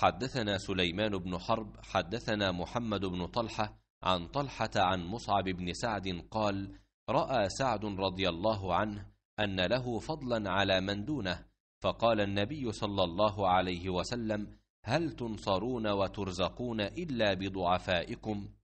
حدثنا سليمان بن حرب حدثنا محمد بن طلحة عن طلحة عن مصعب بن سعد قال رأى سعد رضي الله عنه أن له فضلا على من دونه فقال النبي صلى الله عليه وسلم هل تنصرون وترزقون إلا بضعفائكم